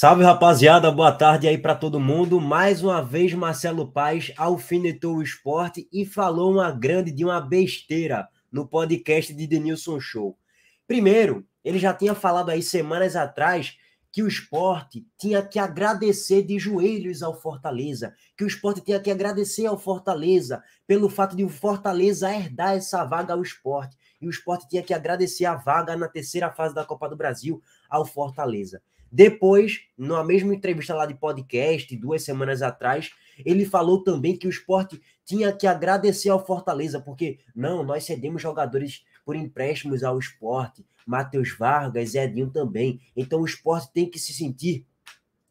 Salve rapaziada, boa tarde aí para todo mundo. Mais uma vez, Marcelo Paz alfinetou o esporte e falou uma grande de uma besteira no podcast de Denilson Show. Primeiro, ele já tinha falado aí semanas atrás que o esporte tinha que agradecer de joelhos ao Fortaleza, que o esporte tinha que agradecer ao Fortaleza pelo fato de o Fortaleza herdar essa vaga ao esporte. E o esporte tinha que agradecer a vaga na terceira fase da Copa do Brasil ao Fortaleza. Depois, na mesma entrevista lá de podcast, duas semanas atrás, ele falou também que o esporte tinha que agradecer ao Fortaleza, porque não, nós cedemos jogadores por empréstimos ao esporte, Matheus Vargas, Edinho também. Então o esporte tem que se sentir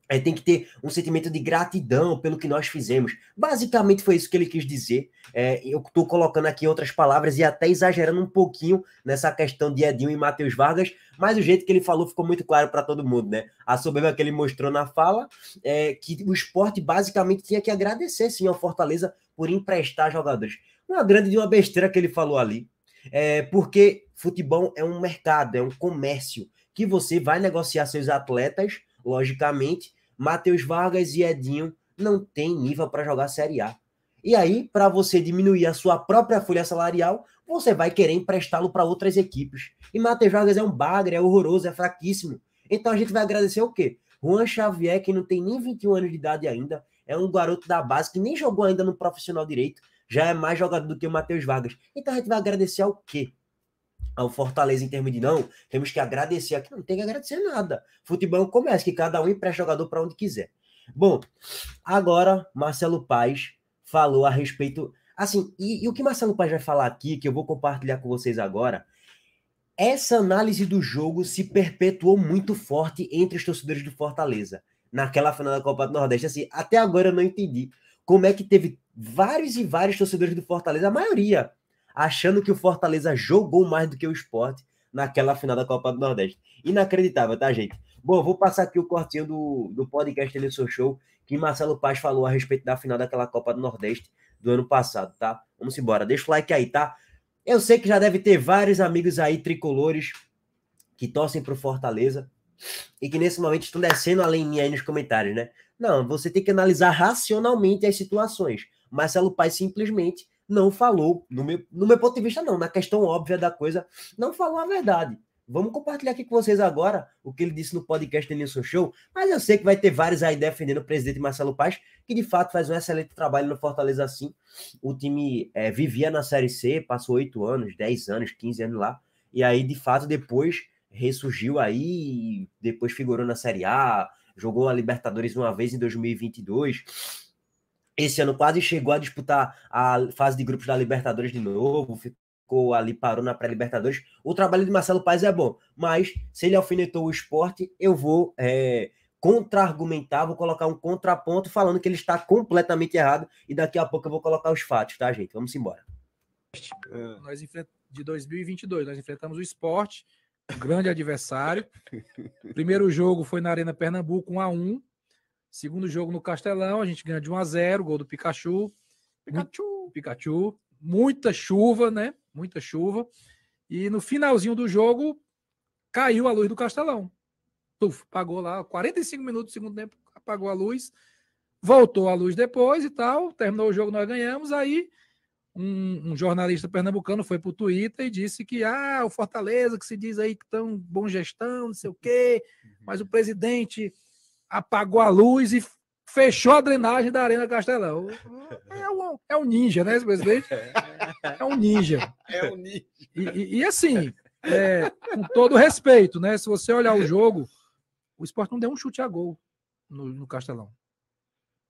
é, tem que ter um sentimento de gratidão pelo que nós fizemos. Basicamente foi isso que ele quis dizer. É, eu estou colocando aqui outras palavras e até exagerando um pouquinho nessa questão de Edinho e Matheus Vargas, mas o jeito que ele falou ficou muito claro para todo mundo, né? A soberba que ele mostrou na fala é que o esporte basicamente tinha que agradecer sim ao Fortaleza por emprestar jogadores. Uma grande de uma besteira que ele falou ali. É porque futebol é um mercado, é um comércio que você vai negociar seus atletas logicamente, Matheus Vargas e Edinho não tem nível para jogar Série A. E aí, para você diminuir a sua própria folha salarial, você vai querer emprestá-lo para outras equipes. E Matheus Vargas é um bagre, é horroroso, é fraquíssimo. Então a gente vai agradecer o quê? Juan Xavier, que não tem nem 21 anos de idade ainda, é um garoto da base que nem jogou ainda no profissional direito, já é mais jogador do que o Matheus Vargas. Então a gente vai agradecer ao quê? ao Fortaleza em termos de não, temos que agradecer aqui. Não tem que agradecer nada. Futebol é começa que cada um empresta jogador para onde quiser. Bom, agora Marcelo Paz falou a respeito. Assim, e, e, o que Marcelo Paz vai falar aqui, que eu vou compartilhar com vocês agora, essa análise do jogo se perpetuou muito forte entre os torcedores do Fortaleza. Naquela final da Copa do Nordeste, assim, até agora eu não entendi como é que teve vários e vários torcedores do Fortaleza, a maioria achando que o Fortaleza jogou mais do que o esporte naquela final da Copa do Nordeste. Inacreditável, tá, gente? Bom, vou passar aqui o cortinho do, do podcast Ele Sou Show, que Marcelo Paz falou a respeito da final daquela Copa do Nordeste do ano passado, tá? Vamos embora. Deixa o like aí, tá? Eu sei que já deve ter vários amigos aí tricolores que torcem pro Fortaleza e que nesse momento estão descendo de mim aí nos comentários, né? Não, você tem que analisar racionalmente as situações. Marcelo Paz simplesmente não falou, no meu, no meu ponto de vista, não, na questão óbvia da coisa, não falou a verdade. Vamos compartilhar aqui com vocês agora o que ele disse no podcast do Nilson Show, mas eu sei que vai ter vários aí defendendo o presidente Marcelo Paz, que de fato faz um excelente trabalho no Fortaleza assim. O time é, vivia na Série C, passou 8 anos, 10 anos, 15 anos lá, e aí de fato depois ressurgiu aí, depois figurou na Série A, jogou a Libertadores uma vez em 2022 esse ano quase chegou a disputar a fase de grupos da Libertadores de novo, ficou ali, parou na pré-Libertadores. O trabalho de Marcelo Paes é bom, mas se ele alfinetou o esporte, eu vou é, contra-argumentar, vou colocar um contraponto falando que ele está completamente errado e daqui a pouco eu vou colocar os fatos, tá, gente? Vamos embora. É. Nós de 2022, nós enfrentamos o esporte, um grande adversário. Primeiro jogo foi na Arena Pernambuco, 1 a 1 Segundo jogo no Castelão, a gente ganha de 1 a 0, gol do Pikachu. Pikachu. Pikachu. Muita chuva, né? Muita chuva. E no finalzinho do jogo, caiu a luz do Castelão. Tuf, apagou lá, 45 minutos do segundo tempo, apagou a luz. Voltou a luz depois e tal. Terminou o jogo, nós ganhamos. Aí um, um, jornalista pernambucano foi para o Twitter e disse que ah, o Fortaleza, que se diz aí que tão bom gestão, não sei o quê, uhum. mas o presidente apagou a luz e fechou a drenagem da Arena Castelão. É um, é um ninja, né, presidente? É um ninja. É um ninja. E, e, e assim, é, com todo respeito, né? Se você olhar o jogo, o esporte não deu um chute a gol no, no Castelão.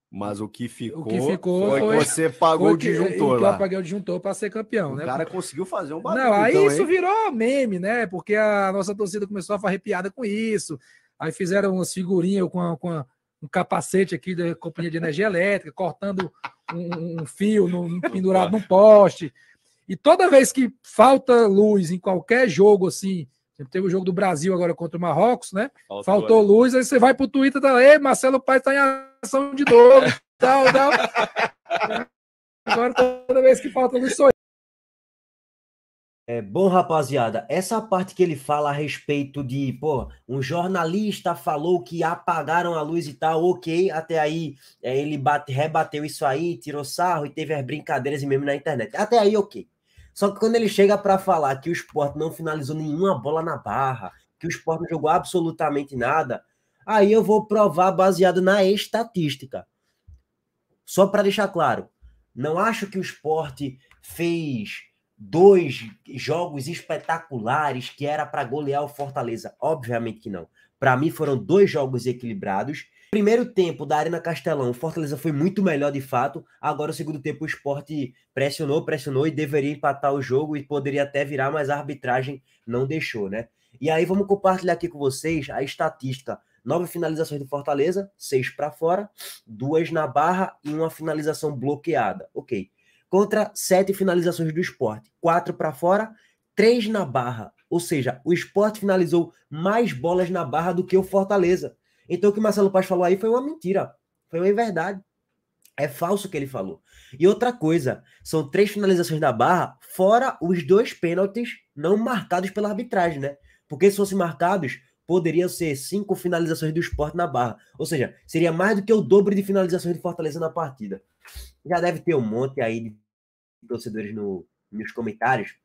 Mas o que ficou, o que ficou foi, foi você pagou o disjuntor que, lá. Eu paguei o disjuntor para ser campeão, o né? O cara conseguiu fazer um barulho. Não, aí então, isso hein? virou meme, né? Porque a nossa torcida começou a ficar arrepiada com isso. Aí fizeram umas figurinhas com, a, com a, um capacete aqui da companhia de energia elétrica, cortando um, um fio no, pendurado num poste. E toda vez que falta luz em qualquer jogo, assim, teve o jogo do Brasil agora contra o Marrocos, né? Faltou, Faltou luz, aí você vai pro Twitter e tá, ei, Marcelo Paz tá em ação de novo, tal, tal. Agora toda vez que falta luz sou é, bom, rapaziada, essa parte que ele fala a respeito de, pô, um jornalista falou que apagaram a luz e tal, ok, até aí é, ele bate, rebateu isso aí, tirou sarro e teve as brincadeiras e mesmo na internet. Até aí, ok. Só que quando ele chega para falar que o esporte não finalizou nenhuma bola na barra, que o esporte não jogou absolutamente nada, aí eu vou provar baseado na estatística. Só para deixar claro, não acho que o esporte fez dois jogos espetaculares que era para golear o Fortaleza. Obviamente que não. Para mim foram dois jogos equilibrados. Primeiro tempo da Arena Castelão, o Fortaleza foi muito melhor de fato. Agora, o segundo tempo, o esporte pressionou, pressionou e deveria empatar o jogo e poderia até virar, mas a arbitragem não deixou, né? E aí, vamos compartilhar aqui com vocês a estatística: nove finalizações do Fortaleza, seis para fora, duas na barra e uma finalização bloqueada. Ok contra sete finalizações do esporte. Quatro para fora, três na barra. Ou seja, o esporte finalizou mais bolas na barra do que o Fortaleza. Então o que Marcelo Paz falou aí foi uma mentira. Foi uma inverdade. É falso o que ele falou. E outra coisa, são três finalizações da barra, fora os dois pênaltis não marcados pela arbitragem, né? Porque se fossem marcados, poderiam ser cinco finalizações do esporte na barra. Ou seja, seria mais do que o dobro de finalizações do Fortaleza na partida. Já deve ter um monte aí de torcedores no, nos comentários.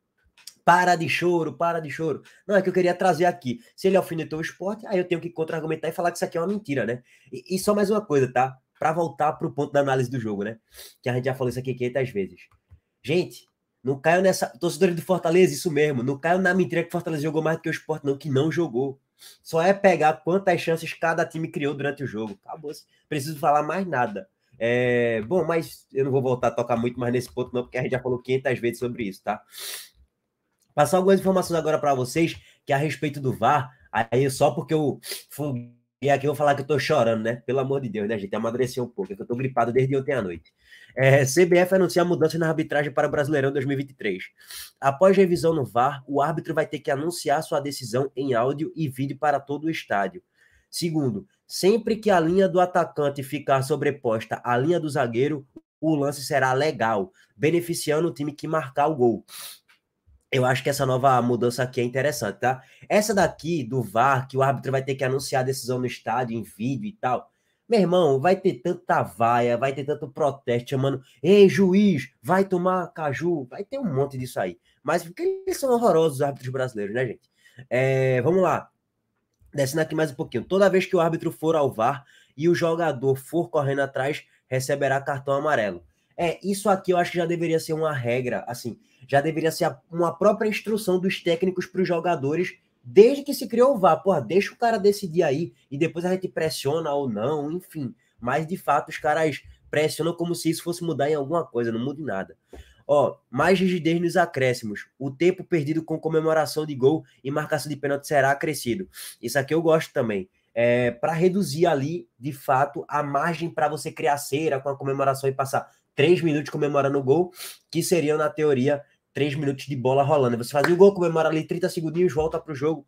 Para de choro, para de choro. Não, é que eu queria trazer aqui. Se ele alfinetou o esporte, aí eu tenho que contra-argumentar e falar que isso aqui é uma mentira, né? E, e só mais uma coisa, tá? Para voltar pro ponto da análise do jogo, né? Que a gente já falou isso aqui 500 vezes. Gente, não caiu nessa. Torcedores do Fortaleza, isso mesmo. Não caiu na mentira que o Fortaleza jogou mais do que o esporte, não, que não jogou. Só é pegar quantas chances cada time criou durante o jogo. Acabou. Preciso falar mais nada. É, bom, mas eu não vou voltar a tocar muito mais nesse ponto, não, porque a gente já falou 500 vezes sobre isso, tá? Passar algumas informações agora para vocês que a respeito do VAR, aí só porque o Foguinho e aqui eu vou falar que eu tô chorando, né? Pelo amor de Deus, né, gente? Amadureceu um pouco, é que eu tô gripado desde ontem à noite. É, CBF anuncia mudança na arbitragem para o Brasileirão 2023. Após revisão no VAR, o árbitro vai ter que anunciar sua decisão em áudio e vídeo para todo o estádio. Segundo, sempre que a linha do atacante ficar sobreposta à linha do zagueiro, o lance será legal, beneficiando o time que marcar o gol. Eu acho que essa nova mudança aqui é interessante, tá? Essa daqui do VAR, que o árbitro vai ter que anunciar a decisão no estádio, em vídeo e tal. Meu irmão, vai ter tanta vaia, vai ter tanto protesto chamando, ei, juiz, vai tomar caju, vai ter um monte disso aí. Mas porque eles são horrorosos, os árbitros brasileiros, né, gente? É, vamos lá. Descendo aqui mais um pouquinho. Toda vez que o árbitro for ao VAR e o jogador for correndo atrás, receberá cartão amarelo. É, isso aqui eu acho que já deveria ser uma regra, assim, já deveria ser uma própria instrução dos técnicos para os jogadores desde que se criou o VAR. Porra, deixa o cara decidir aí e depois a gente pressiona ou não, enfim. Mas de fato os caras pressionam como se isso fosse mudar em alguma coisa, não muda em nada. Ó, mais rigidez nos acréscimos. O tempo perdido com comemoração de gol e marcação de pênalti será acrescido. Isso aqui eu gosto também. É, para reduzir ali, de fato, a margem para você criar cera com a comemoração e passar três minutos comemorando o gol, que seriam, na teoria, três minutos de bola rolando. Você fazia o gol, comemora ali 30 segundinhos, volta pro jogo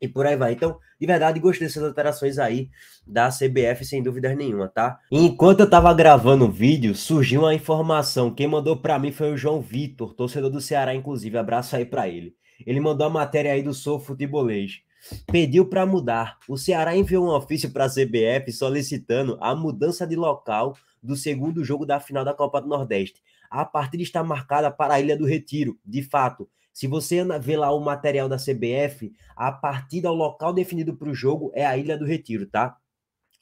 e por aí vai. Então, de verdade, gostei dessas alterações aí da CBF, sem dúvidas nenhuma, tá? Enquanto eu tava gravando o vídeo, surgiu uma informação. Quem mandou para mim foi o João Vitor, torcedor do Ceará, inclusive. Abraço aí para ele. Ele mandou a matéria aí do Sou Futebolês pediu para mudar. O Ceará enviou um ofício para a CBF solicitando a mudança de local do segundo jogo da final da Copa do Nordeste. A partida está marcada para a Ilha do Retiro, de fato. Se você vê lá o material da CBF, a partida, o local definido para o jogo é a Ilha do Retiro, tá?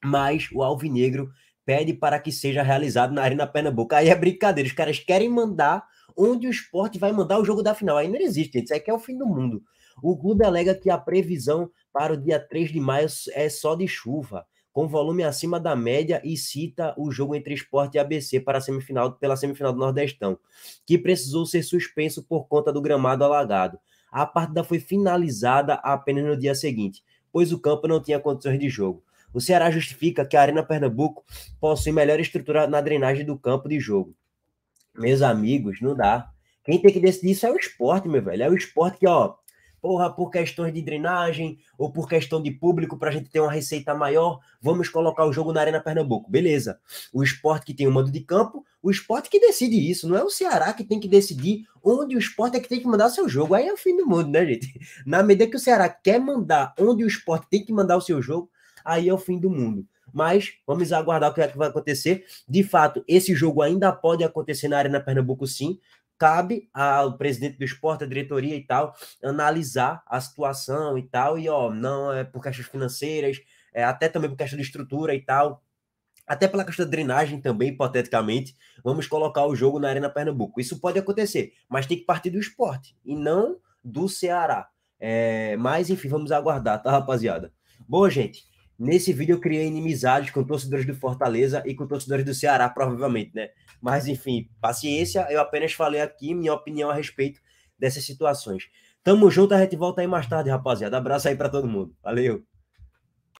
Mas o Alvinegro pede para que seja realizado na Arena Pernambuco. Aí é brincadeira, os caras querem mandar onde o esporte vai mandar o jogo da final. Aí não existe, gente. Isso aqui é o fim do mundo. O clube alega que a previsão para o dia 3 de maio é só de chuva, com volume acima da média e cita o jogo entre Esporte e ABC para semifinal, pela semifinal do Nordestão, que precisou ser suspenso por conta do gramado alagado. A partida foi finalizada apenas no dia seguinte, pois o campo não tinha condições de jogo. O Ceará justifica que a Arena Pernambuco possui melhor estrutura na drenagem do campo de jogo. Meus amigos, não dá. Quem tem que decidir isso é o esporte, meu velho. É o esporte que, ó, porra, por questões de drenagem ou por questão de público, para a gente ter uma receita maior, vamos colocar o jogo na Arena Pernambuco. Beleza. O esporte que tem o mando de campo, o esporte que decide isso. Não é o Ceará que tem que decidir onde o esporte é que tem que mandar o seu jogo. Aí é o fim do mundo, né, gente? Na medida que o Ceará quer mandar onde o esporte tem que mandar o seu jogo, aí é o fim do mundo. Mas vamos aguardar o que, é que vai acontecer. De fato, esse jogo ainda pode acontecer na Arena Pernambuco, sim, cabe ao presidente do esporte, à diretoria e tal, analisar a situação e tal, e ó, não é por questões financeiras, é até também por questão de estrutura e tal, até pela questão da drenagem também, hipoteticamente, vamos colocar o jogo na Arena Pernambuco. Isso pode acontecer, mas tem que partir do esporte e não do Ceará. É, mas, enfim, vamos aguardar, tá, rapaziada? Boa, gente. Nesse vídeo eu criei inimizades com torcedores do Fortaleza e com torcedores do Ceará, provavelmente, né? Mas enfim, paciência, eu apenas falei aqui minha opinião a respeito dessas situações. Tamo junto, a gente volta aí mais tarde, rapaziada. Abraço aí para todo mundo. Valeu.